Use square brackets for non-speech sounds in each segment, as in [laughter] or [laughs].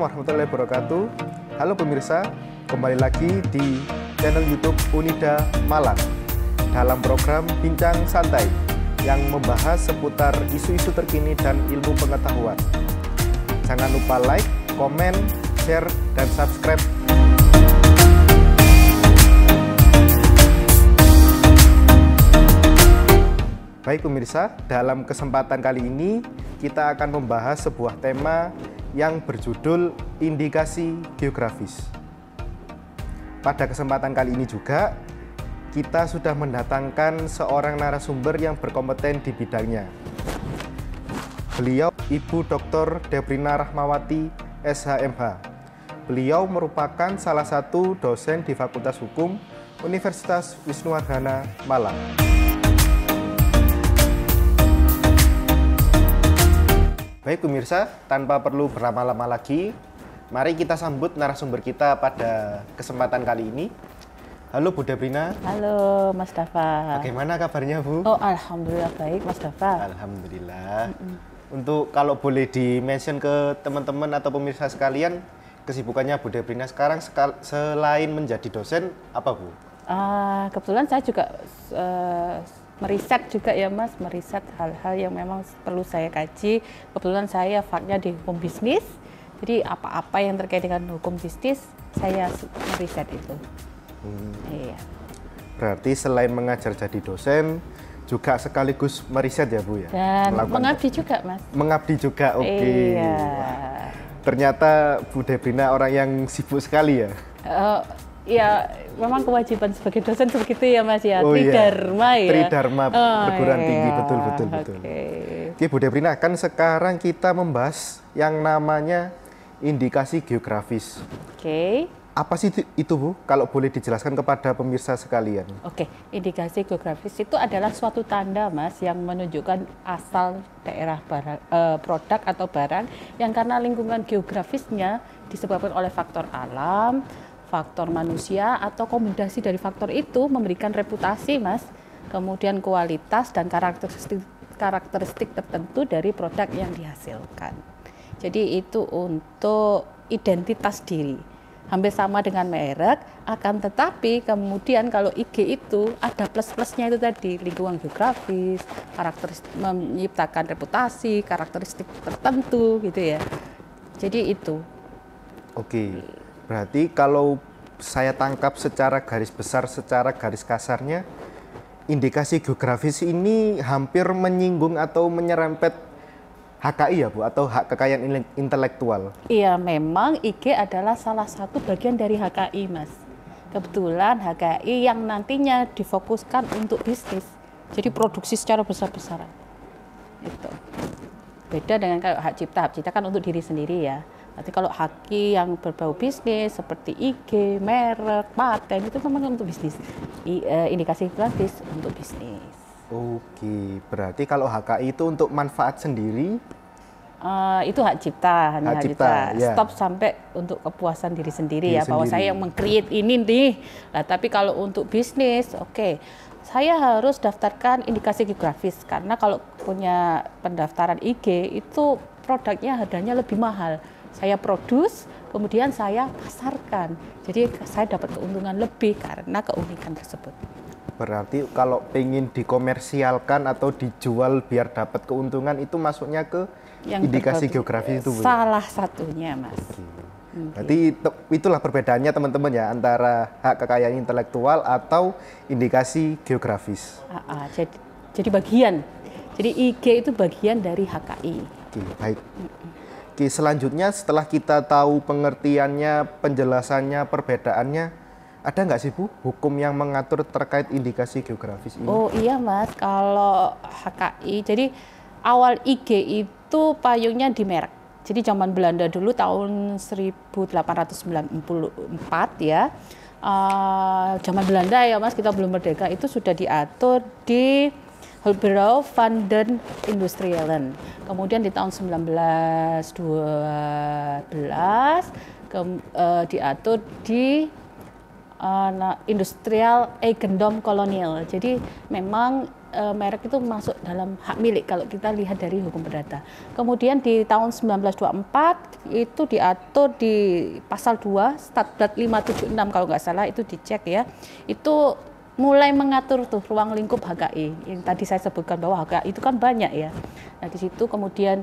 Assalamualaikum warahmatullahi wabarakatuh. Halo pemirsa, kembali lagi di channel YouTube Unida Malang dalam program Bincang Santai yang membahas seputar isu-isu terkini dan ilmu pengetahuan. Jangan lupa like, komen, share, dan subscribe Baik pemirsa, dalam kesempatan kali ini kita akan membahas sebuah tema yang berjudul Indikasi Geografis. Pada kesempatan kali ini juga, kita sudah mendatangkan seorang narasumber yang berkompeten di bidangnya. Beliau Ibu Dr. Debrina Rahmawati, SHMH. Beliau merupakan salah satu dosen di Fakultas Hukum Universitas Wisnuwardana Malang. Baik pemirsa, tanpa perlu berlama-lama lagi, mari kita sambut narasumber kita pada kesempatan kali ini. Halo Bu Debrina. Halo Mas Dafa. Bagaimana kabarnya Bu? Oh Alhamdulillah baik Mas Dafa. Alhamdulillah. Mm -mm. Untuk kalau boleh di mention ke teman-teman atau pemirsa sekalian, kesibukannya Bu Debrina sekarang sekal selain menjadi dosen apa Bu? Uh, kebetulan saya juga uh, meriset juga ya mas, meriset hal-hal yang memang perlu saya kaji. Kebetulan saya faknya di hukum bisnis, jadi apa-apa yang terkait dengan hukum bisnis saya meriset itu. Hmm. Iya. Berarti selain mengajar jadi dosen, juga sekaligus meriset ya Bu ya? Dan Melakukan mengabdi juga Mas. Mengabdi juga, oke. Okay. Iya. ternyata Bu Debrina orang yang sibuk sekali ya? Uh, ya memang kewajiban sebagai dosen [laughs] sebegitu ya Mas ya. Oh, Tridharma iya. ya. Tridharma oh, perguruan iya. tinggi betul betul okay. betul. Oke, Bu Debrina kan sekarang kita membahas yang namanya indikasi geografis. Oke. Okay. Apa sih itu, itu Bu? Kalau boleh dijelaskan kepada pemirsa sekalian. Oke, okay. indikasi geografis itu adalah suatu tanda Mas yang menunjukkan asal daerah barang, eh, produk atau barang yang karena lingkungan geografisnya disebabkan oleh faktor alam faktor manusia atau kombinasi dari faktor itu memberikan reputasi mas kemudian kualitas dan karakteristik karakteristik tertentu dari produk yang dihasilkan jadi itu untuk identitas diri hampir sama dengan merek akan tetapi kemudian kalau IG itu ada plus-plusnya itu tadi lingkungan geografis karakteristik menciptakan reputasi karakteristik tertentu gitu ya jadi itu oke okay. Berarti kalau saya tangkap secara garis besar, secara garis kasarnya, indikasi geografis ini hampir menyinggung atau menyerempet HKI ya Bu atau hak kekayaan intelektual. Iya, memang IG adalah salah satu bagian dari HKI, Mas. Kebetulan HKI yang nantinya difokuskan untuk bisnis. Jadi produksi secara besar-besaran. Beda dengan kalau hak cipta, hak cipta kan untuk diri sendiri ya. Tapi kalau haki yang berbau bisnis seperti IG, merek, paten itu memang untuk bisnis. I, uh, indikasi gratis untuk bisnis. Oke, berarti kalau HKI itu untuk manfaat sendiri Uh, itu hak cipta hanya hak, hak cipta, Yeah. stop sampai untuk kepuasan diri sendiri diri ya sendiri. bahwa saya yang mengcreate ini nih nah tapi kalau untuk bisnis oke okay, saya harus daftarkan indikasi geografis karena kalau punya pendaftaran IG itu produknya harganya lebih mahal saya produce, kemudian saya pasarkan. Jadi saya dapat keuntungan lebih karena keunikan tersebut. Berarti kalau ingin dikomersialkan atau dijual biar dapat keuntungan itu masuknya ke yang indikasi geografi itu. Salah satunya, Mas. Okay. Hmm. Jadi itulah perbedaannya teman-teman ya antara hak kekayaan intelektual atau indikasi geografis. A jadi, jadi bagian. Jadi IG itu bagian dari HKI. Oke, baik. Mm -mm. Oke, selanjutnya setelah kita tahu pengertiannya, penjelasannya, perbedaannya, ada nggak sih Bu hukum yang mengatur terkait indikasi geografis ini? Oh iya Mas, kalau HKI, jadi awal IG itu payungnya di merek. Jadi zaman Belanda dulu tahun 1894 ya, uh, zaman Belanda ya Mas, kita belum merdeka itu sudah diatur di Hulbrow van den Industrialen. Kemudian di tahun 1912 ke, uh, diatur di uh, industrial eigendom kolonial. Jadi memang uh, merek itu masuk dalam hak milik kalau kita lihat dari hukum perdata. Kemudian di tahun 1924 itu diatur di pasal 2 Statblad 576 kalau nggak salah itu dicek ya. Itu mulai mengatur tuh ruang lingkup HKI yang tadi saya sebutkan bahwa HKI itu kan banyak ya. Nah di situ kemudian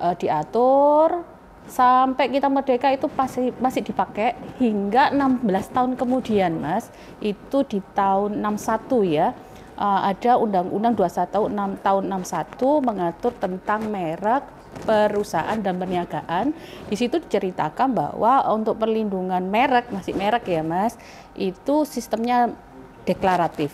e, diatur sampai kita merdeka itu masih masih dipakai hingga 16 tahun kemudian mas itu di tahun 61 ya e, ada Undang-Undang 21 6 tahun 61 mengatur tentang merek perusahaan dan perniagaan. Di situ diceritakan bahwa untuk perlindungan merek, masih merek ya Mas, itu sistemnya deklaratif.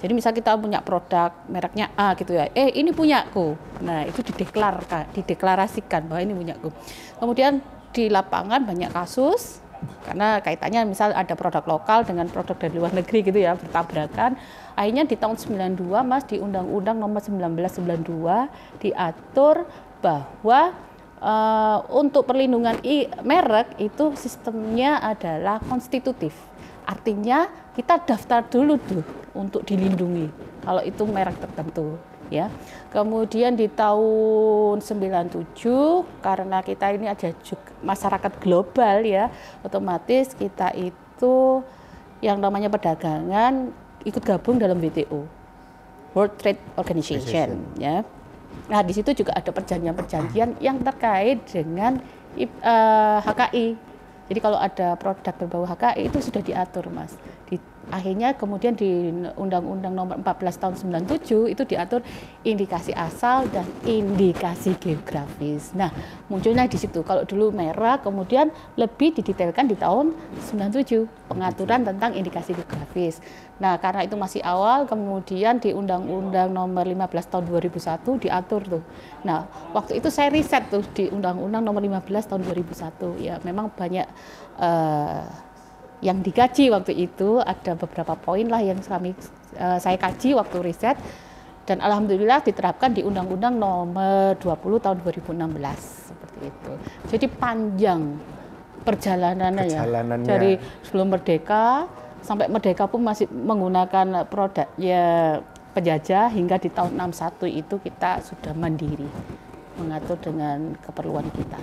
Jadi misal kita punya produk mereknya A gitu ya, eh ini punyaku. Nah itu dideklarkan, dideklarasikan bahwa ini punyaku. Kemudian di lapangan banyak kasus karena kaitannya misal ada produk lokal dengan produk dari luar negeri gitu ya bertabrakan akhirnya di tahun 92 mas di undang-undang nomor 1992 diatur bahwa uh, untuk perlindungan merek itu sistemnya adalah konstitutif artinya kita daftar dulu tuh untuk dilindungi kalau itu merek tertentu ya. Kemudian di tahun 97 karena kita ini ada masyarakat global ya, otomatis kita itu yang namanya perdagangan ikut gabung dalam WTO. World Trade Organization, ya. Nah, di situ juga ada perjanjian-perjanjian yang terkait dengan HKI eh, jadi kalau ada produk berbau HKI itu sudah diatur, Mas. Di, akhirnya kemudian di Undang-Undang Nomor 14 Tahun 97 itu diatur indikasi asal dan indikasi geografis. Nah, munculnya di situ. Kalau dulu merah, kemudian lebih didetailkan di tahun 97 pengaturan tentang indikasi geografis. Nah, karena itu masih awal, kemudian di Undang-Undang Nomor 15 Tahun 2001 diatur tuh. Nah, waktu itu saya riset tuh di Undang-Undang Nomor 15 Tahun 2001. Ya, memang banyak uh, yang dikaji waktu itu ada beberapa poin lah yang kami uh, saya kaji waktu riset dan alhamdulillah diterapkan di Undang-Undang Nomor 20 Tahun 2016 seperti itu. Jadi panjang perjalanannya, ya. perjalanannya. ya. Dari sebelum merdeka sampai merdeka pun masih menggunakan produk ya penjajah hingga di tahun 61 itu kita sudah mandiri mengatur dengan keperluan kita.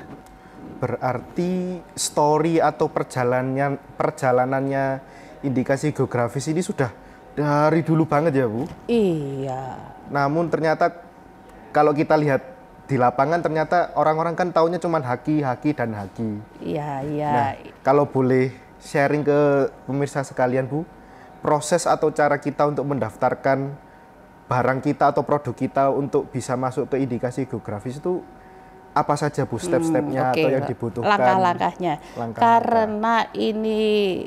Berarti story atau perjalanannya perjalanannya indikasi geografis ini sudah dari dulu banget ya, Bu? Iya. Namun ternyata kalau kita lihat di lapangan ternyata orang-orang kan taunya cuma haki, haki dan haki. Iya, iya. Nah, kalau boleh sharing ke pemirsa sekalian Bu, proses atau cara kita untuk mendaftarkan barang kita atau produk kita untuk bisa masuk ke indikasi geografis itu apa saja Bu hmm, step-stepnya hmm, okay. atau yang dibutuhkan? Langkah-langkahnya. Langkah Karena ini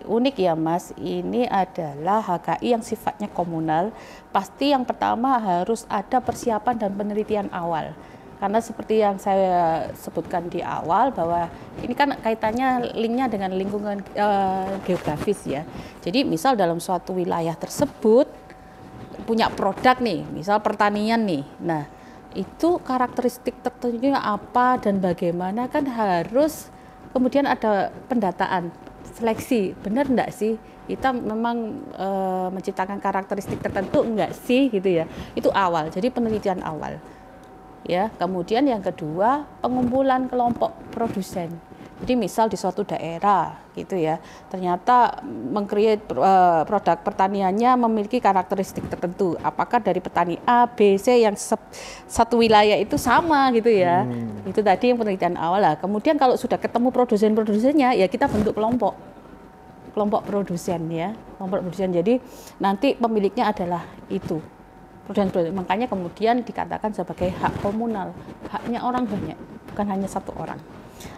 unik ya Mas, ini adalah HKI yang sifatnya komunal. Pasti yang pertama harus ada persiapan dan penelitian awal. Karena seperti yang saya sebutkan di awal bahwa ini kan kaitannya linknya dengan lingkungan uh, geografis ya. Jadi misal dalam suatu wilayah tersebut punya produk nih, misal pertanian nih. Nah itu karakteristik tertentunya apa dan bagaimana kan harus kemudian ada pendataan seleksi benar enggak sih kita memang e, menciptakan karakteristik tertentu enggak sih gitu ya itu awal jadi penelitian awal ya kemudian yang kedua pengumpulan kelompok produsen jadi misal di suatu daerah gitu ya, ternyata mengcreate uh, produk pertaniannya memiliki karakteristik tertentu. Apakah dari petani A, B, C yang satu wilayah itu sama gitu ya? Hmm. Itu tadi yang penelitian awal lah. Kemudian kalau sudah ketemu produsen-produsennya, ya kita bentuk kelompok kelompok produsen ya, kelompok produsen. Jadi nanti pemiliknya adalah itu dan makanya kemudian dikatakan sebagai hak komunal haknya orang banyak bukan hanya satu orang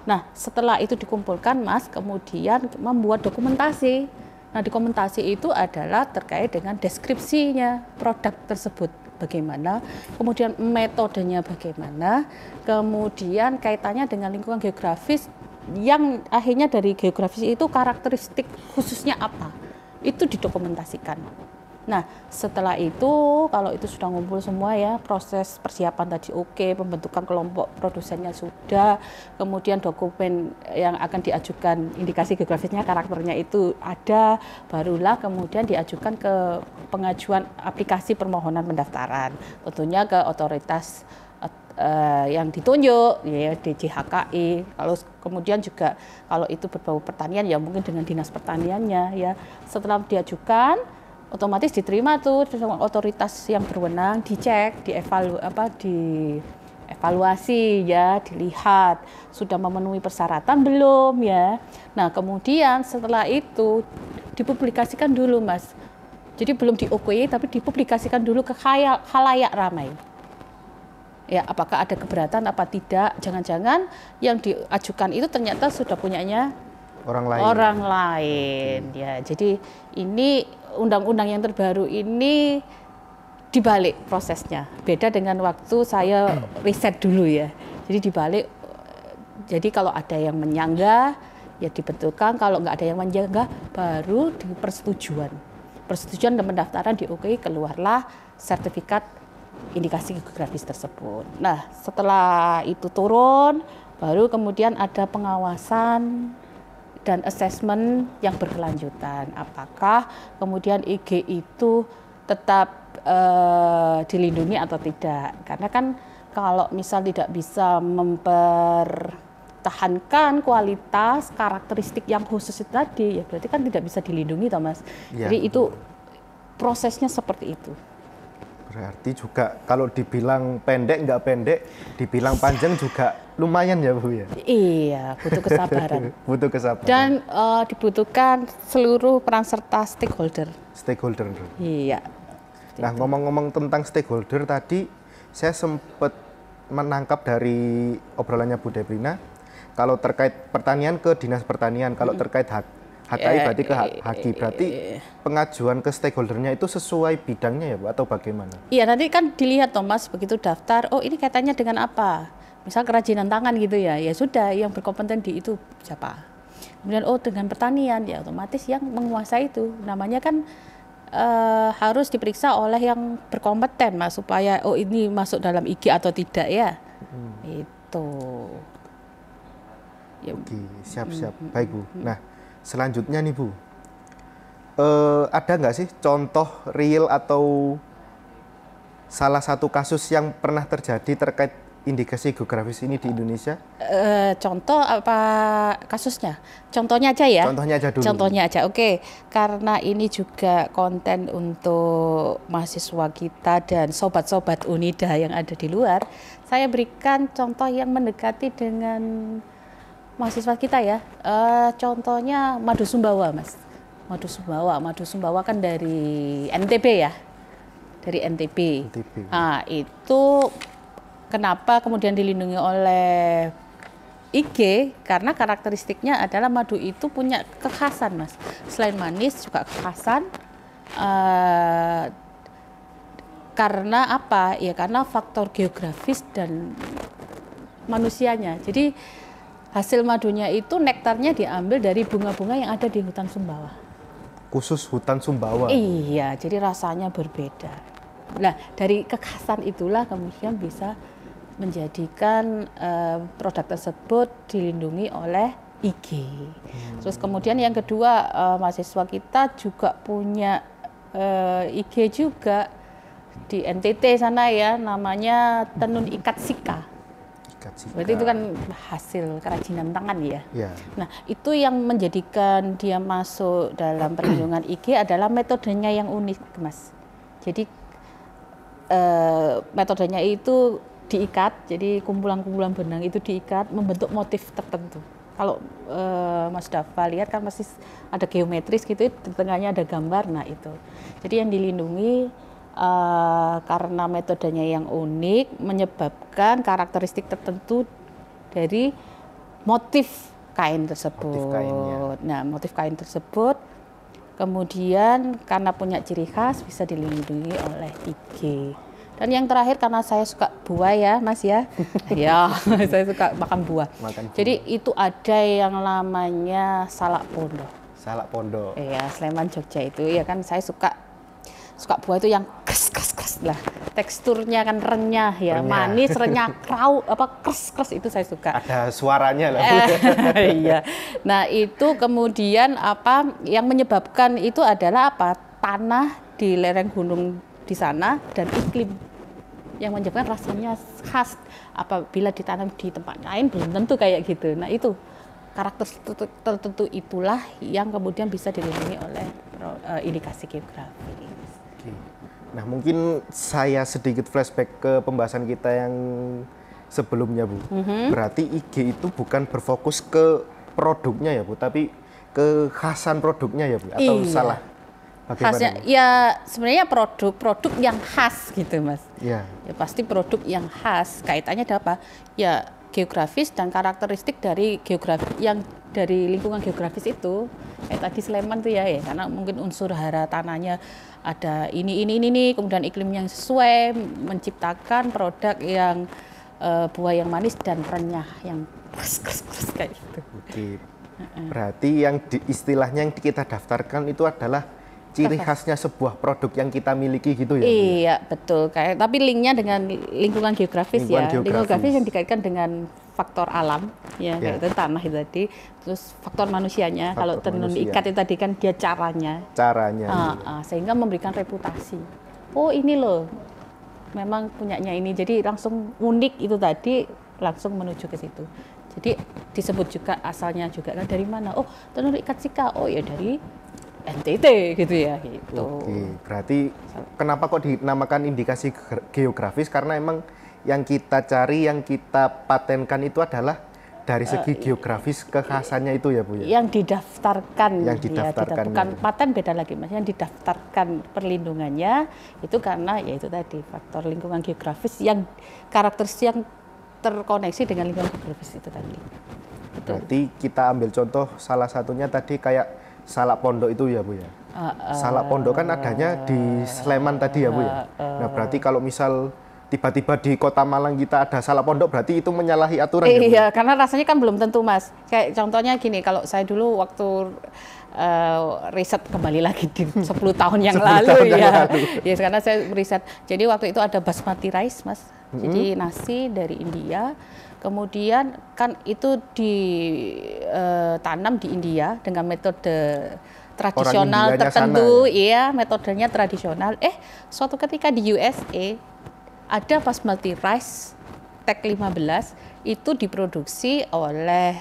nah setelah itu dikumpulkan mas kemudian membuat dokumentasi nah dokumentasi itu adalah terkait dengan deskripsinya produk tersebut bagaimana, kemudian metodenya bagaimana, kemudian kaitannya dengan lingkungan geografis yang akhirnya dari geografis itu karakteristik khususnya apa. Itu didokumentasikan. Nah, setelah itu kalau itu sudah ngumpul semua ya, proses persiapan tadi oke, okay, pembentukan kelompok produsennya sudah, kemudian dokumen yang akan diajukan indikasi geografisnya karakternya itu ada, barulah kemudian diajukan ke pengajuan aplikasi permohonan pendaftaran. Tentunya ke otoritas eh, yang ditunjuk ya DJHKI kalau kemudian juga kalau itu berbau pertanian ya mungkin dengan dinas pertaniannya ya setelah diajukan otomatis diterima tuh sama otoritas yang berwenang dicek dievalu apa di evaluasi ya dilihat sudah memenuhi persyaratan belum ya nah kemudian setelah itu dipublikasikan dulu mas jadi belum diokui tapi dipublikasikan dulu ke halayak ramai ya apakah ada keberatan apa tidak jangan-jangan yang diajukan itu ternyata sudah punyanya orang lain orang lain ya jadi ini undang-undang yang terbaru ini dibalik prosesnya. Beda dengan waktu saya riset dulu ya. Jadi dibalik, jadi kalau ada yang menyanggah, ya dibetulkan. Kalau nggak ada yang menyanggah, baru di persetujuan. Persetujuan dan pendaftaran di OK keluarlah sertifikat indikasi geografis tersebut. Nah, setelah itu turun, baru kemudian ada pengawasan dan assessment yang berkelanjutan. Apakah kemudian IG itu tetap uh, dilindungi atau tidak? Karena kan kalau misal tidak bisa mempertahankan kualitas karakteristik yang khusus itu tadi, ya berarti kan tidak bisa dilindungi, Thomas. Ya, Jadi itu prosesnya seperti itu. Berarti juga kalau dibilang pendek nggak pendek, dibilang panjang juga lumayan ya Bu ya. Iya, butuh kesabaran. [laughs] butuh kesabaran. Dan uh, dibutuhkan seluruh peran serta stakeholder. Stakeholder. Iya. Nah gitu. ngomong-ngomong tentang stakeholder tadi, saya sempat menangkap dari obrolannya Bu Debrina, kalau terkait pertanian ke dinas pertanian, kalau terkait hak HKI yeah, berarti ke HKI ya, ya, berarti ya, pengajuan ke stakeholdernya itu sesuai bidangnya ya Pak atau bagaimana? Iya nanti kan dilihat Thomas begitu daftar, oh ini katanya dengan apa? Misal kerajinan tangan gitu ya, ya sudah yang berkompeten di itu siapa? Kemudian oh dengan pertanian ya otomatis yang menguasai itu namanya kan uh, harus diperiksa oleh yang berkompeten mas supaya oh ini masuk dalam IG atau tidak ya hmm. itu ya. oke siap siap baik bu nah Selanjutnya nih Bu, eh, ada nggak sih contoh real atau salah satu kasus yang pernah terjadi terkait indikasi geografis ini di Indonesia? Uh, contoh apa kasusnya? Contohnya aja ya. Contohnya aja dulu. Contohnya aja. Oke, karena ini juga konten untuk mahasiswa kita dan sobat-sobat Unida yang ada di luar, saya berikan contoh yang mendekati dengan mahasiswa kita ya. Uh, contohnya madu Sumbawa, Mas. Madu Sumbawa, madu Sumbawa kan dari NTB ya. Dari NTB. NTB. Nah, itu kenapa kemudian dilindungi oleh IG karena karakteristiknya adalah madu itu punya kekhasan, Mas. Selain manis juga kekhasan uh, karena apa? Ya karena faktor geografis dan manusianya. Jadi hasil madunya itu nektarnya diambil dari bunga-bunga yang ada di hutan Sumbawa. Khusus hutan Sumbawa. Iya, jadi rasanya berbeda. Nah, dari kekhasan itulah kemudian bisa menjadikan uh, produk tersebut dilindungi oleh IG. Hmm. Terus kemudian yang kedua uh, mahasiswa kita juga punya uh, eh, IG juga di NTT sana ya namanya Tenun Ikat Sika sikat sikat berarti itu kan hasil kerajinan tangan ya ya. nah itu yang menjadikan dia masuk dalam perlindungan IG adalah metodenya yang unik mas jadi eh, metodenya itu diikat jadi kumpulan-kumpulan benang itu diikat membentuk motif tertentu kalau eh, Mas Dafa lihat kan masih ada geometris gitu, di tengahnya ada gambar, nah itu. Jadi yang dilindungi Eh, karena metodenya yang unik menyebabkan karakteristik tertentu dari motif kain tersebut. Motif Nah, motif kain tersebut kemudian karena punya ciri khas bisa dilindungi oleh IG. Dan yang terakhir karena saya suka buah ya, Mas ya. [laughs] ya, [laughs] saya suka makan buah. Makan Jadi itu ada yang namanya salak pondok. Salak pondok. Iya, Sleman Jogja itu ya kan saya suka suka buah itu yang kres kres kres lah teksturnya kan renyah ya renyah. manis renyah krau [laughs] apa kres kres itu saya suka ada suaranya eh, lah [laughs] iya nah itu kemudian apa yang menyebabkan itu adalah apa tanah di lereng gunung di sana dan iklim yang menyebabkan rasanya khas apabila ditanam di tempat lain belum tentu kayak gitu nah itu karakter tertentu itulah yang kemudian bisa dilindungi oleh eh, indikasi geografi. Oke. Nah, mungkin saya sedikit flashback ke pembahasan kita yang sebelumnya, Bu. Mm -hmm. Berarti IG itu bukan berfokus ke produknya ya, Bu, tapi ke khasan produknya ya, Bu, atau iya. salah? Bagaimana? Khasnya, ya sebenarnya produk-produk yang khas gitu, Mas. Ya. ya pasti produk yang khas. Kaitannya ada apa? Ya geografis dan karakteristik dari geografi yang dari lingkungan geografis itu kayak tadi Sleman tuh ya, ya karena mungkin unsur hara tanahnya ada ini ini ini ini kemudian iklim yang sesuai menciptakan produk yang uh, buah yang manis dan renyah yang kus, kus, kus, kayak gitu. Oke. Berarti yang di, istilahnya yang kita daftarkan itu adalah ciri khasnya sebuah produk yang kita miliki gitu ya, ya. Iya, betul. Kayak tapi linknya dengan lingkungan geografis lingkungan ya. Geografis. Lingkungan geografis yang dikaitkan dengan faktor alam ya yeah. kayak ya. itu tanah itu tadi terus faktor manusianya faktor kalau tenun manusia. ikat itu tadi kan dia caranya caranya uh, iya. Ah, sehingga memberikan reputasi oh ini loh memang punyanya ini jadi langsung unik itu tadi langsung menuju ke situ jadi disebut juga asalnya juga kan dari mana oh tenun ikat sika oh ya dari NTT gitu ya gitu. Oke, berarti kenapa kok dinamakan indikasi geografis karena emang yang kita cari, yang kita patenkan itu adalah dari segi uh, geografis kekhasannya itu ya Bu ya. Yang didaftarkan. Yang gitu ya, didaftarkan. Ya, bukan ya. paten beda lagi Mas, yang didaftarkan perlindungannya itu karena ya itu tadi faktor lingkungan geografis yang karakter yang terkoneksi dengan lingkungan geografis itu tadi. Berarti kita ambil contoh salah satunya tadi kayak Salak Pondok itu ya Bu ya. Uh, Salak Pondok kan adanya di Sleman tadi ya Bu ya. nah berarti kalau misal tiba-tiba di kota Malang kita ada salah pondok berarti itu menyalahi aturan eh, ya, Iya, karena rasanya kan belum tentu, Mas. Kayak contohnya gini, kalau saya dulu waktu uh, riset kembali lagi di 10 [laughs] tahun yang 10 lalu tahun ya. Yang lalu. ya, karena saya riset. Jadi waktu itu ada basmati rice, Mas. -hmm. Jadi nasi dari India. Kemudian kan itu ditanam eh, di India dengan metode tradisional tertentu, sana, ya. iya, metodenya tradisional. Eh, suatu ketika di USA ada basmati rice tag 15 itu diproduksi oleh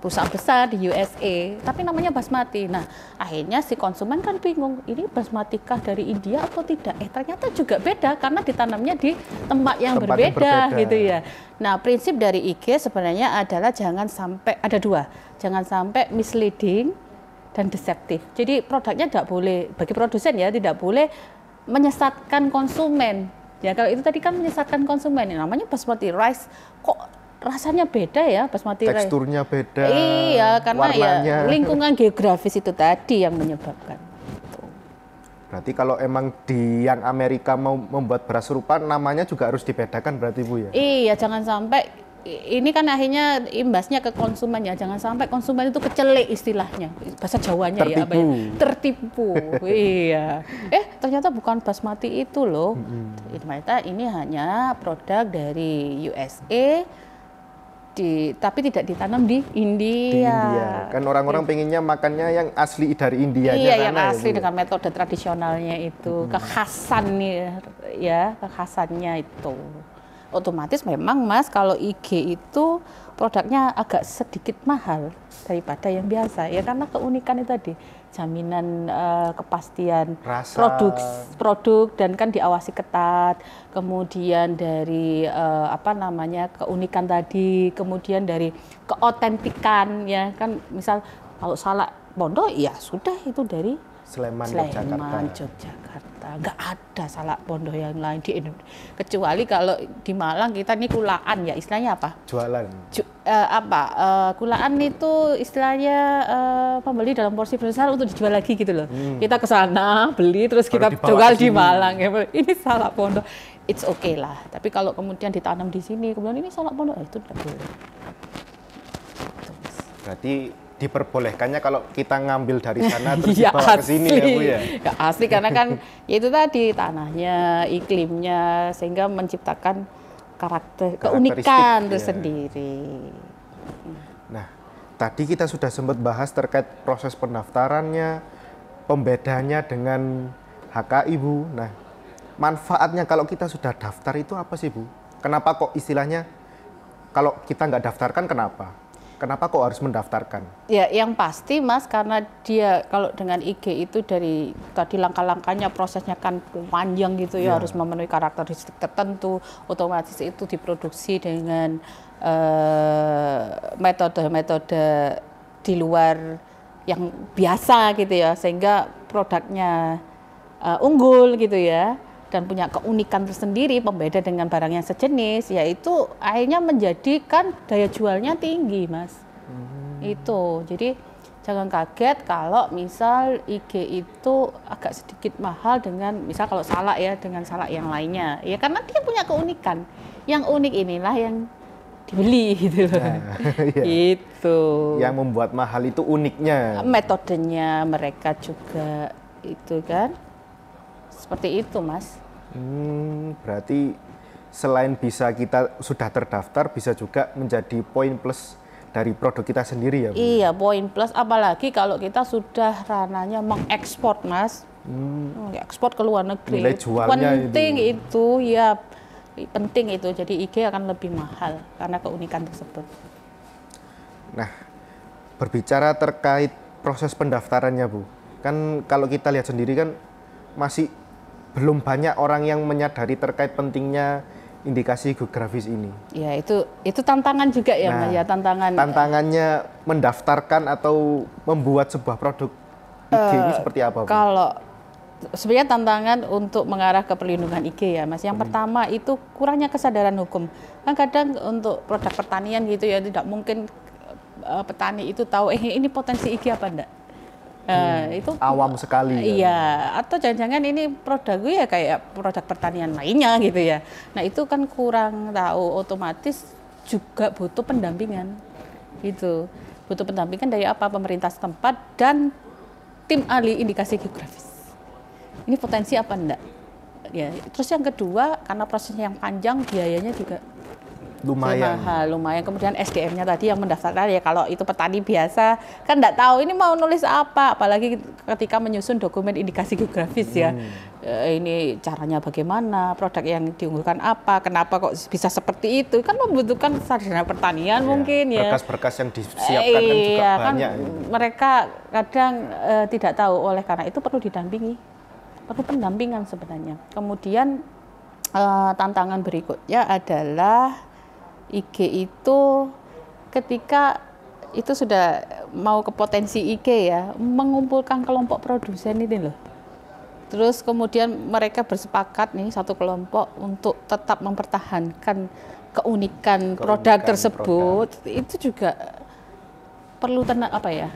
perusahaan besar di USA, tapi namanya basmati. Nah, akhirnya si konsumen kan bingung, ini basmati kah dari India atau tidak? Eh, ternyata juga beda karena ditanamnya di tempat yang, tempat berbeda, yang berbeda gitu ya. Nah, prinsip dari IG sebenarnya adalah jangan sampai ada dua, jangan sampai misleading dan deceptive. Jadi produknya tidak boleh bagi produsen ya tidak boleh menyesatkan konsumen Ya kalau itu tadi kan menyesatkan konsumen. Ini ya, namanya basmati rice kok rasanya beda ya basmati rice Teksturnya beda. Iya, karena ya warnanya. ya [laughs] lingkungan geografis itu tadi yang menyebabkan. Berarti kalau emang di yang Amerika mau membuat beras serupa namanya juga harus dibedakan berarti Bu ya? Iya, jangan sampai ini kan akhirnya imbasnya ke konsumen ya. Jangan sampai konsumen itu kecelek istilahnya. Bahasa Jawanya tertipu. ya apa ya? Tertipu. [laughs] iya. Eh, ternyata bukan basmati itu loh. Ternyata ini hanya produk dari USA di tapi tidak ditanam di India. Di India. Kan orang-orang gitu. pengennya makannya yang asli dari India Iya, kan, yang ya, asli ya, dengan metode tradisionalnya itu, hmm kekhasan nih ya, kekhasannya itu otomatis memang Mas kalau IG itu produknya agak sedikit mahal daripada yang biasa ya karena keunikan itu tadi jaminan uh, kepastian Rasa. produk produk dan kan diawasi ketat kemudian dari uh, apa namanya keunikan tadi kemudian dari keotentikan ya kan misal kalau salah pondok ya sudah itu dari Sleman, Sleman Yogyakarta. Yogyakarta. Nggak ada salak pondok yang lain di Indonesia. Kecuali kalau di Malang kita ini kulaan ya, istilahnya apa? Jualan. Ju, uh, apa? Uh, kulaan itu istilahnya uh, pembeli dalam porsi besar untuk dijual lagi gitu loh. Hmm. Kita ke sana beli terus Baru kita jual di Malang ya. Ini salak pondok. It's okay lah. Tapi kalau kemudian ditanam di sini, kemudian ini salak pondok, itu tidak boleh. Berarti diperbolehkannya kalau kita ngambil dari sana [laughs] terus ya dibawa ke sini ya Bu ya. ya asli karena kan [laughs] itu tadi tanahnya, iklimnya sehingga menciptakan karakter keunikan ya. tersendiri. Nah, tadi kita sudah sempat bahas terkait proses pendaftarannya, pembedanya dengan HKI Bu. Nah, manfaatnya kalau kita sudah daftar itu apa sih Bu? Kenapa kok istilahnya kalau kita nggak daftarkan kenapa? Kenapa kok harus mendaftarkan? Ya, yang pasti Mas karena dia kalau dengan IG itu dari tadi langkah-langkahnya prosesnya kan panjang gitu ya, ya. harus memenuhi karakteristik tertentu, otomatis itu diproduksi dengan eh, metode-metode uh, di luar yang biasa gitu ya, sehingga produknya uh, unggul gitu ya dan punya keunikan tersendiri pembeda dengan barang yang sejenis yaitu akhirnya menjadikan daya jualnya tinggi mas hmm. itu jadi jangan kaget kalau misal IG itu agak sedikit mahal dengan misal kalau salah ya dengan salah yang lainnya ya karena dia punya keunikan yang unik inilah yang dibeli [laughs] gitu loh. Nah, [laughs] ya. Itu. Yang membuat mahal itu uniknya. Metodenya mereka juga itu kan. Seperti itu, Mas. Hmm, berarti selain bisa kita sudah terdaftar, bisa juga menjadi poin plus dari produk kita sendiri ya. Bu? Iya, poin plus apalagi kalau kita sudah rananya mengekspor, Mas. Hmm. hmm Ekspor ke luar negeri. Nilai jualnya penting itu. itu ya penting itu. Jadi IG akan lebih mahal karena keunikan tersebut. Nah, berbicara terkait proses pendaftarannya, Bu. Kan kalau kita lihat sendiri kan masih belum banyak orang yang menyadari terkait pentingnya indikasi geografis ini. Ya itu itu tantangan juga ya nah, mas ya tantangan. Tantangannya mendaftarkan atau membuat sebuah produk IG uh, ini eh, seperti apa? Kalau sebenarnya tantangan untuk mengarah ke perlindungan IG ya mas. Yang hmm. pertama itu kurangnya kesadaran hukum. Kan kadang untuk produk pertanian gitu ya tidak mungkin uh, petani itu tahu eh ini potensi IG apa enggak Uh, hmm, eh, itu awam sekali. Ya. Iya, ya. atau jangan-jangan ini produk gue ya kayak produk pertanian lainnya gitu ya. Nah, itu kan kurang tahu otomatis juga butuh pendampingan. itu Butuh pendampingan dari apa? Pemerintah setempat dan tim ahli indikasi geografis. Ini potensi apa enggak? Ya, terus yang kedua karena prosesnya yang panjang, biayanya juga lumayan mahal lumayan kemudian SDM-nya tadi yang mendaftarkan ya kalau itu petani biasa kan tidak tahu ini mau nulis apa apalagi ketika menyusun dokumen indikasi geografis ya hmm. e, ini caranya bagaimana produk yang diunggulkan apa kenapa kok bisa seperti itu kan membutuhkan sarjana pertanian ya, mungkin ya berkas-berkas yang disiapkan e, kan eh, juga iya, kan banyak kan mereka kadang e, tidak tahu oleh karena itu perlu didampingi perlu pendampingan sebenarnya kemudian e, tantangan berikutnya adalah IG itu ketika itu sudah mau ke potensi IG ya, mengumpulkan kelompok produsen ini loh. Terus kemudian mereka bersepakat nih satu kelompok untuk tetap mempertahankan keunikan, keunikan produk tersebut. Produk. Itu juga perlu tenang apa ya?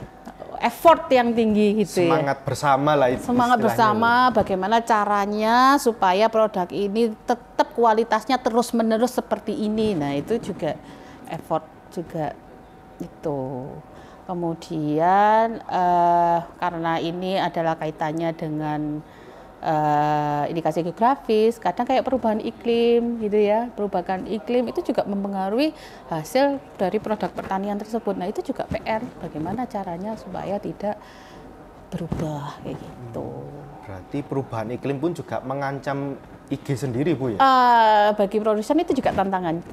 effort yang tinggi gitu ya. semangat ya. bersama lah itu semangat bersama loh. bagaimana caranya supaya produk ini tetap kualitasnya terus menerus seperti ini nah itu juga effort juga itu kemudian uh, karena ini adalah kaitannya dengan uh, indikasi geografis, kadang kayak perubahan iklim gitu ya. Perubahan iklim itu juga mempengaruhi hasil dari produk pertanian tersebut. Nah, itu juga PR bagaimana caranya supaya tidak berubah kayak gitu. Berarti perubahan iklim pun juga mengancam IG sendiri, Bu ya? Uh, bagi produsen itu juga tantangan.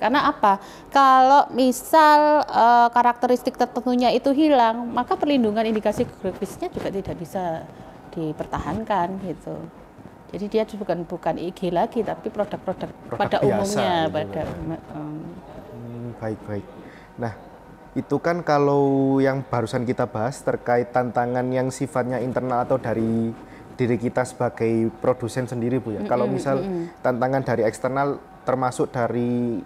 Karena apa? Kalau misal e, karakteristik tertentunya itu hilang, maka perlindungan indikasi geografisnya juga tidak bisa dipertahankan gitu. Jadi dia bukan bukan IG lagi tapi produk-produk pada biasa, umumnya gitu pada um, baik baik. Nah itu kan kalau yang barusan kita bahas terkait tantangan yang sifatnya internal atau dari diri kita sebagai produsen sendiri bu ya. Mm -hmm, kalau misal mm -hmm. tantangan dari eksternal termasuk dari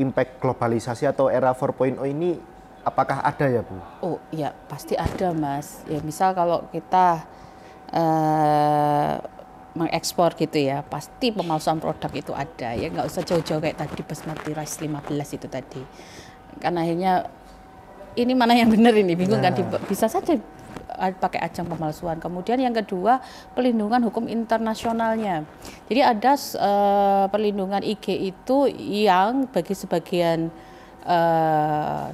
impact globalisasi atau era 4.0 ini apakah ada ya bu? Oh iya pasti ada mas. Ya misal kalau kita Eh, mengekspor gitu ya pasti pemalsuan produk itu ada ya nggak usah jauh-jauh kayak tadi basmati rice 15 itu tadi karena akhirnya ini mana yang benar ini bingung kan, nah. kan bisa saja pakai ajang pemalsuan. Kemudian yang kedua perlindungan hukum internasionalnya. Jadi ada uh, perlindungan IG itu yang bagi sebagian e,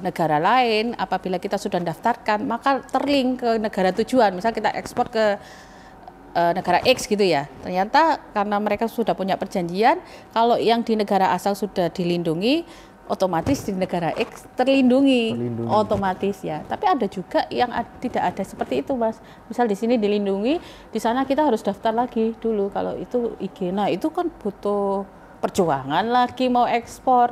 negara lain apabila kita sudah daftarkan maka terlink ke negara tujuan misal kita ekspor ke e, negara X gitu ya ternyata karena mereka sudah punya perjanjian kalau yang di negara asal sudah dilindungi otomatis di negara X terlindungi, terlindungi otomatis ya. Tapi ada juga yang tidak ada seperti itu, Mas. Misal di sini dilindungi, di sana kita harus daftar lagi dulu kalau itu IG. Nah, itu kan butuh perjuangan lagi mau ekspor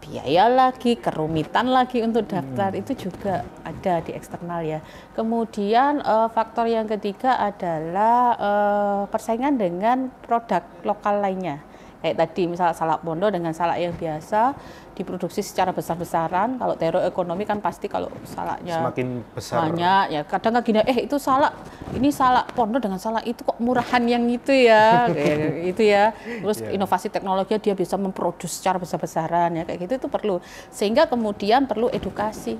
biaya lagi, kerumitan lagi untuk daftar hmm. itu juga ada di eksternal ya. Kemudian uh, faktor yang ketiga adalah uh, persaingan dengan produk lokal lainnya kayak tadi misal salak pondok dengan salak yang biasa diproduksi secara besar-besaran kalau teror ekonomi kan pasti kalau salaknya semakin besar banyak ya kadang gini eh itu salak ini salak pondok dengan salak itu kok murahan yang itu ya [laughs] kayak itu ya terus yeah. inovasi teknologi dia bisa memproduksi secara besar-besaran ya kayak gitu itu perlu sehingga kemudian perlu edukasi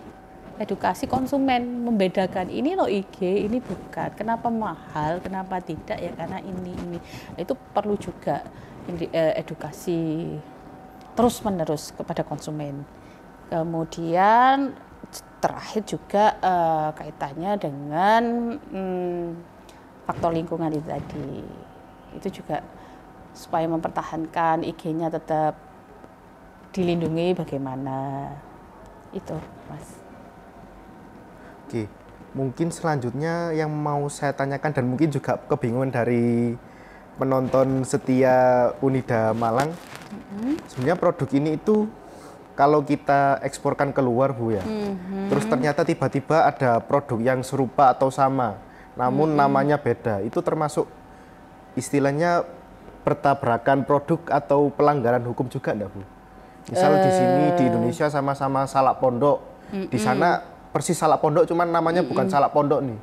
edukasi konsumen membedakan ini lo IG ini bukan kenapa mahal kenapa tidak ya karena ini ini nah, itu perlu juga Eh, edukasi terus menerus kepada konsumen. Kemudian terakhir juga uh, kaitannya dengan hmm, faktor lingkungan itu tadi. Itu juga supaya mempertahankan IG-nya tetap dilindungi bagaimana. Itu, Mas. Oke. Mungkin selanjutnya yang mau saya tanyakan dan mungkin juga kebingungan dari penonton setia Unida Malang, mm-hmm. sebenarnya produk ini itu kalau kita eksporkan keluar bu ya, mm-hmm. terus ternyata tiba-tiba ada produk yang serupa atau sama, namun mm-hmm. namanya beda, itu termasuk istilahnya pertabrakan produk atau pelanggaran hukum juga enggak bu? Misal uh... di sini di eh. Indonesia sama-sama salak pondok, mm-hmm. di sana persis salak pondok, cuman namanya mm-hmm. bukan salak pondok nih,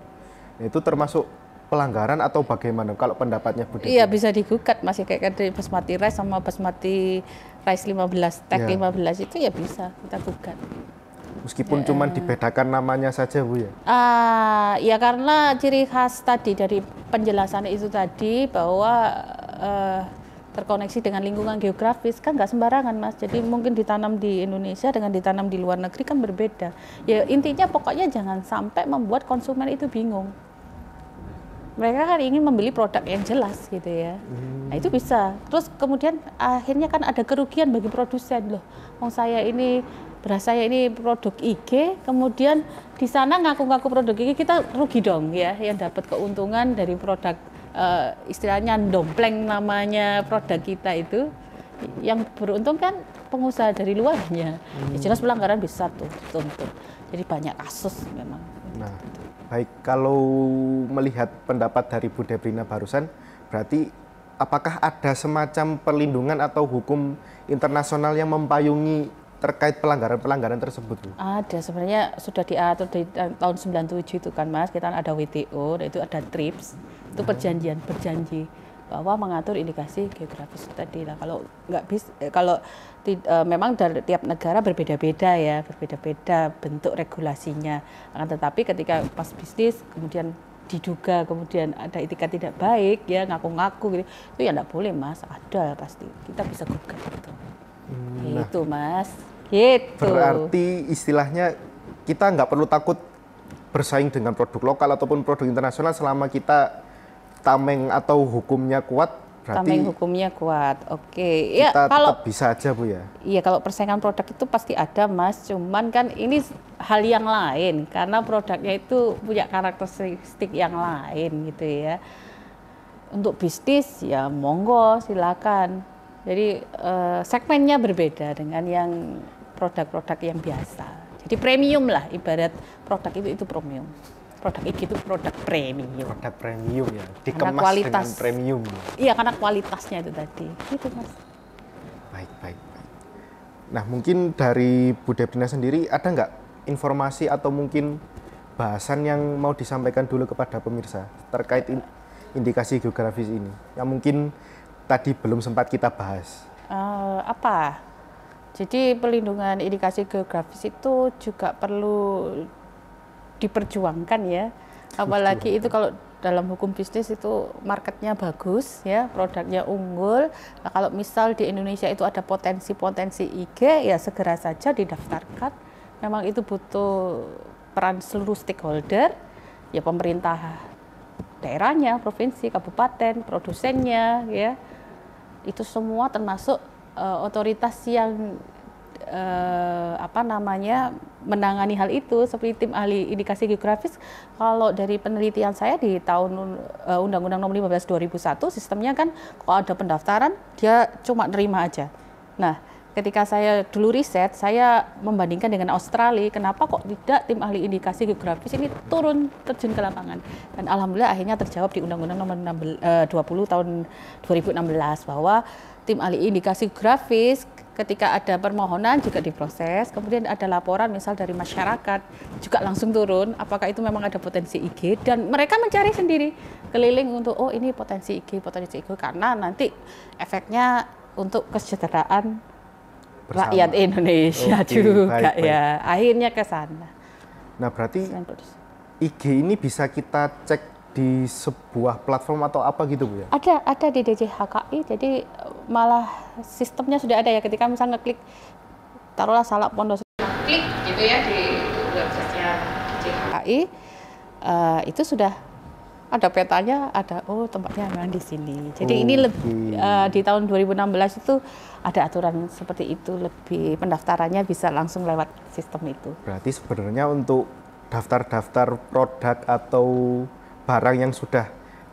nah, itu termasuk pelanggaran atau bagaimana kalau pendapatnya Bu Iya bisa digugat masih kayak dari basmati rice sama basmati rice 15 tag ya. 15 itu ya bisa kita gugat. Meskipun ya, cuma dibedakan namanya saja Bu ya? Uh, ya karena ciri khas tadi dari penjelasan itu tadi bahwa uh, terkoneksi dengan lingkungan geografis kan nggak sembarangan mas jadi mungkin ditanam di Indonesia dengan ditanam di luar negeri kan berbeda ya intinya pokoknya jangan sampai membuat konsumen itu bingung mereka kan ingin membeli produk yang jelas gitu ya. Hmm. Nah itu bisa. Terus kemudian akhirnya kan ada kerugian bagi produsen loh. Mau saya ini beras saya ini produk IG, kemudian di sana ngaku-ngaku produk IG kita rugi dong ya yang dapat keuntungan dari produk uh, istilahnya dompleng namanya produk kita itu yang beruntung kan pengusaha dari luarnya. Ya hmm. Ya, jelas pelanggaran besar tuh, tuntut. Jadi banyak kasus memang. Nah. Baik, kalau melihat pendapat dari Bu Debrina barusan, berarti apakah ada semacam perlindungan atau hukum internasional yang mempayungi terkait pelanggaran-pelanggaran tersebut? Ada, sebenarnya sudah diatur dari tahun 97 itu kan Mas, kita kan ada WTO, itu ada TRIPS, itu perjanjian berjanji bahwa mengatur indikasi geografis tadi. lah kalau nggak bisa, eh, kalau e, memang dari tiap negara berbeda-beda ya, berbeda-beda bentuk regulasinya. Akan tetapi ketika pas bisnis kemudian diduga kemudian ada etika tidak baik ya ngaku-ngaku gitu itu ya nggak boleh mas ada pasti kita bisa gugat itu hmm, gitu, nah, itu mas gitu berarti istilahnya kita nggak perlu takut bersaing dengan produk lokal ataupun produk internasional selama kita tameng atau hukumnya kuat berarti tameng hukumnya kuat. Oke. Okay. Ya kita kalau tetap bisa aja Bu ya. Iya, kalau persaingan produk itu pasti ada Mas, cuman kan ini hal yang lain karena produknya itu punya karakteristik yang lain gitu ya. Untuk bisnis ya monggo silakan. Jadi eh, segmennya berbeda dengan yang produk-produk yang biasa. Jadi premium lah ibarat produk itu itu premium produk IG itu produk premium. Produk premium ya, dikemas karena kualitas, dengan premium. Iya, karena kualitasnya itu tadi. Gitu, Mas. Baik, baik. Nah, mungkin dari Bu Debrina sendiri ada nggak informasi atau mungkin bahasan yang mau disampaikan dulu kepada pemirsa terkait in indikasi geografis ini yang mungkin tadi belum sempat kita bahas? Uh, apa? Jadi pelindungan indikasi geografis itu juga perlu diperjuangkan ya. Apalagi itu kalau dalam hukum bisnis itu marketnya bagus ya produknya unggul nah, kalau misal di Indonesia itu ada potensi-potensi IG ya segera saja didaftarkan memang itu butuh peran seluruh stakeholder ya pemerintah daerahnya provinsi kabupaten produsennya ya itu semua termasuk uh, otoritas yang uh, apa namanya menangani hal itu seperti tim ahli indikasi geografis kalau dari penelitian saya di tahun uh, Undang-Undang Nomor 15 2001 sistemnya kan kalau ada pendaftaran dia cuma nerima aja. Nah, ketika saya dulu riset, saya membandingkan dengan Australia, kenapa kok tidak tim ahli indikasi geografis ini turun terjun ke lapangan? Dan alhamdulillah akhirnya terjawab di Undang-Undang Nomor 16, uh, 20 tahun 2016 bahwa tim ahli indikasi geografis ketika ada permohonan juga diproses, kemudian ada laporan misal dari masyarakat juga langsung turun, apakah itu memang ada potensi IG dan mereka mencari sendiri keliling untuk oh ini potensi IG, potensi IG karena nanti efeknya untuk kesejahteraan rakyat Indonesia okay, juga baik, ya. baik. ya. Akhirnya ke sana. Nah, berarti IG ini bisa kita cek di sebuah platform atau apa gitu Bu ya? Ada, ada di DJHKI. Jadi malah sistemnya sudah ada ya ketika misalnya ngeklik taruhlah salah pondok klik gitu ya di websitenya DJHKI uh, eh, itu sudah ada petanya, ada oh tempatnya memang di sini. Jadi oh, ini lebih eh, uh, di tahun 2016 itu ada aturan seperti itu, lebih pendaftarannya bisa langsung lewat sistem itu. Berarti sebenarnya untuk daftar-daftar produk atau barang yang sudah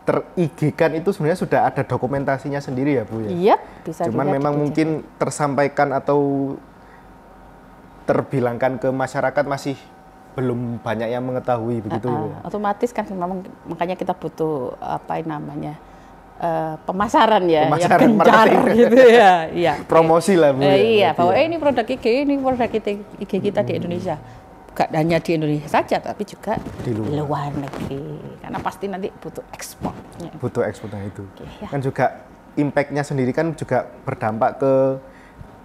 terigikan itu sebenarnya sudah ada dokumentasinya sendiri ya Bu ya. Iya, yep, bisa Cuman memang mungkin tersampaikan atau terbilangkan ke masyarakat masih belum banyak yang mengetahui begitu. Uh, uh, ya. Otomatis kan memang makanya kita butuh apa namanya? Uh, pemasaran ya, pemasaran yang gencar [laughs] gitu ya, iya. Promosi lah bu. Uh, iya, bahwa ya. eh, ini produk IG, ini produk IG kita hmm. di Indonesia gak hanya di Indonesia saja tapi juga di luar, luar negeri karena pasti nanti butuh ekspornya butuh ekspornya itu okay, ya. kan juga impactnya sendiri kan juga berdampak ke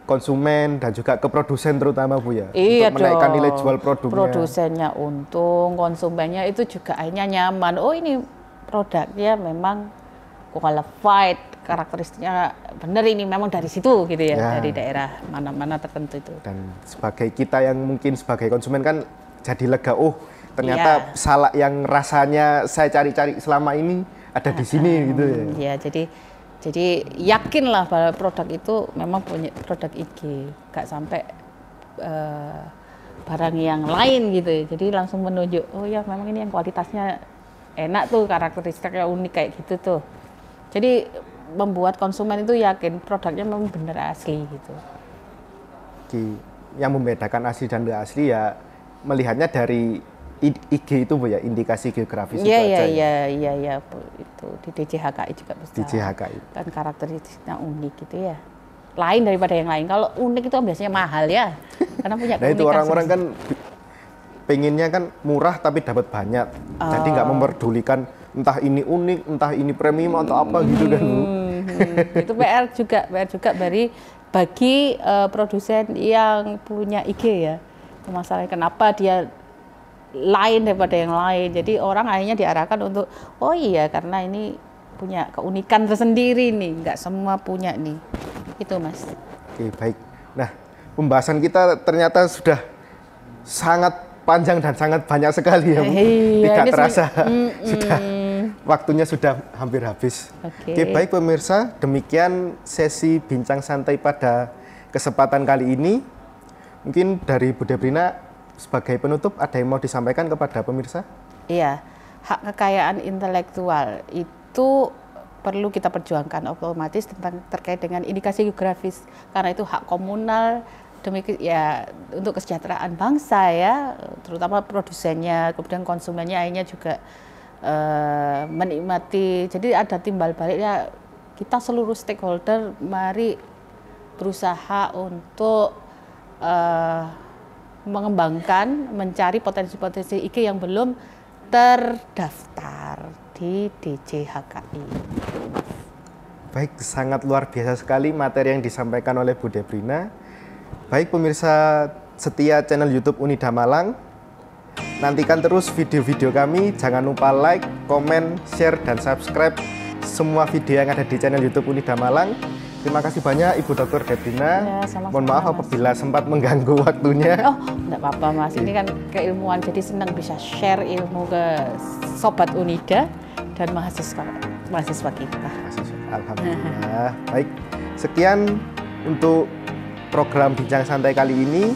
konsumen dan juga ke produsen terutama Bu ya iya untuk menaikkan nilai jual produknya produsennya untung konsumennya itu juga akhirnya nyaman oh ini produknya memang qualified karakteristiknya benar ini memang dari situ gitu ya, ya. dari daerah mana-mana tertentu itu. Dan sebagai kita yang mungkin sebagai konsumen kan jadi lega oh ternyata ya. salak yang rasanya saya cari-cari selama ini ada di sini hmm, gitu ya. Iya, jadi jadi yakinlah bahwa produk itu memang punya produk IG, gak sampai uh, barang yang lain gitu Jadi langsung menunjuk, oh ya memang ini yang kualitasnya enak tuh, karakteristiknya unik kayak gitu tuh. Jadi membuat konsumen itu yakin produknya memang benar asli gitu. yang membedakan asli dan tidak asli ya melihatnya dari IG itu bu ya indikasi geografis yeah, itu yeah, aja. Ya. Iya iya iya iya itu di DJHKI juga besar. DJHKI. Kan karakteristiknya unik gitu ya. Lain daripada yang lain. Kalau unik itu biasanya mahal ya. Karena punya. [laughs] nah itu orang-orang kan pengennya kan murah tapi dapat banyak. Oh. Jadi nggak oh. memperdulikan entah ini unik, entah ini premium atau apa gitu kan hmm, hmm, itu PR juga, PR juga dari bagi uh, produsen yang punya IG ya. Masalahnya kenapa dia lain daripada yang lain. Jadi orang akhirnya diarahkan untuk oh iya karena ini punya keunikan tersendiri nih, nggak semua punya nih. Itu Mas. Oke, baik. Nah, pembahasan kita ternyata sudah sangat panjang dan sangat banyak sekali ya eh, iya, Tidak terasa mm, [laughs] mm, sudah waktunya sudah hampir habis. Okay. Oke, baik pemirsa, demikian sesi bincang santai pada kesempatan kali ini. Mungkin dari Bu Debrina sebagai penutup ada yang mau disampaikan kepada pemirsa? Iya, hak kekayaan intelektual itu perlu kita perjuangkan otomatis tentang terkait dengan indikasi geografis karena itu hak komunal demikian ya untuk kesejahteraan bangsa ya terutama produsennya kemudian konsumennya akhirnya juga eh, menikmati jadi ada timbal baliknya kita seluruh stakeholder mari berusaha untuk eh, mengembangkan mencari potensi-potensi IG yang belum terdaftar di DJHKI. Baik, sangat luar biasa sekali materi yang disampaikan oleh Bu Debrina. Baik pemirsa setia channel YouTube Unida Malang, Nantikan terus video-video kami, jangan lupa like, komen, share, dan subscribe semua video yang ada di channel YouTube Unida Malang. Terima kasih banyak Ibu Dokter Debrina. Ya, Mohon maaf mas. apabila sempat mengganggu [laughs] waktunya. Oh, enggak apa-apa Mas. Ini kan keilmuan, jadi senang bisa share ilmu ke Sobat Unida dan mahasiswa mahasiswa kita. Alhamdulillah. Baik, sekian untuk program Bincang Santai kali ini.